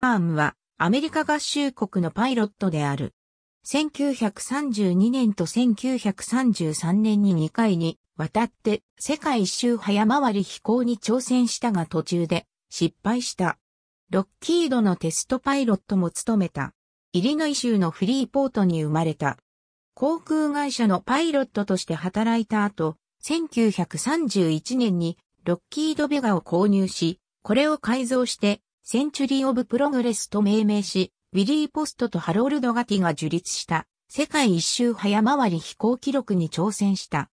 アームはアメリカ合衆国のパイロットである。1932年と1933年に2回に渡って世界一周早回り飛行に挑戦したが途中で失敗した。ロッキードのテストパイロットも務めた。イリノイ州のフリーポートに生まれた。航空会社のパイロットとして働いた後、1931年にロッキードベガを購入し、これを改造してセンチュリー・オブ・プログレスと命名し、ウィリー・ポストとハロールド・ガティが樹立した世界一周早回り飛行記録に挑戦した。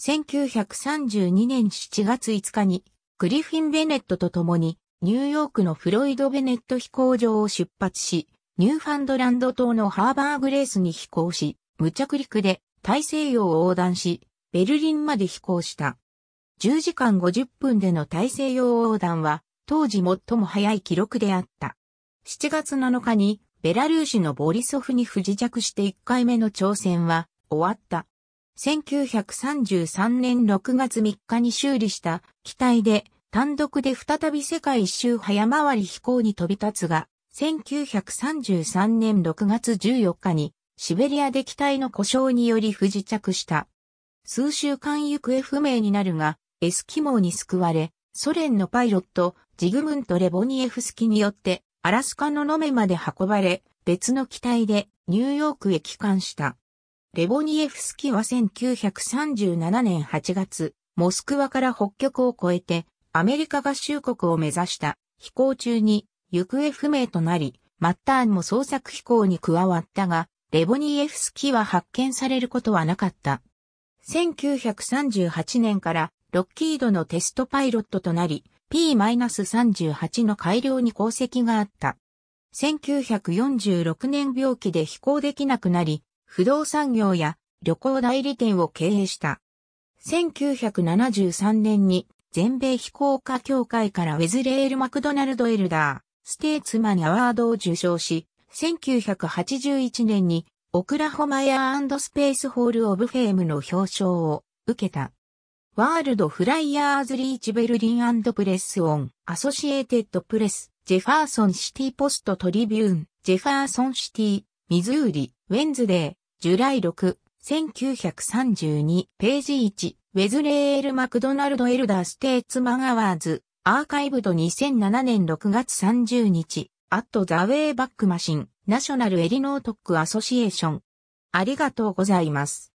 1932年7月5日にグリフィン・ベネットと共にニューヨークのフロイド・ベネット飛行場を出発し、ニューファンドランド島のハーバーグレースに飛行し、無着陸で大西洋を横断し、ベルリンまで飛行した。10時間50分での大西洋横断は当時最も早い記録であった。7月7日にベラルーシのボリソフに不時着して1回目の挑戦は終わった。1933年6月3日に修理した機体で単独で再び世界一周早回り飛行に飛び立つが、1933年6月14日にシベリアで機体の故障により不時着した。数週間行方不明になるが、エスキモーに救われ、ソ連のパイロット、ジグムント・レボニエフスキによって、アラスカのノメまで運ばれ、別の機体でニューヨークへ帰還した。レボニエフスキは1937年8月、モスクワから北極を越えて、アメリカ合衆国を目指した飛行中に行方不明となり、マッターンも捜索飛行に加わったが、レボニエフスキは発見されることはなかった。1938年からロッキードのテストパイロットとなり、P-38 の改良に功績があった。1946年病気で飛行できなくなり、不動産業や旅行代理店を経営した。1973年に全米飛行家協会からウェズレール・マクドナルド・エルダー、ステーツマン・アワードを受賞し、1981年にオクラホマエアスペースホール・オブ・フェームの表彰を受けた。ワールドフライヤーズリーチベルリンプレスオン、アソシエーテッドプレス、ジェファーソンシティポストトリビューン、ジェファーソンシティ、ミズーリ、ウェンズデー、ジュライ6、1932、ページ1、ウェズレール・マクドナルド・エルダー・ステーツ・マガワーズ、アーカイブド2007年6月30日、アット・ザ・ウェイ・バック・マシン、ナショナル・エリノートック・アソシエーション。ありがとうございます。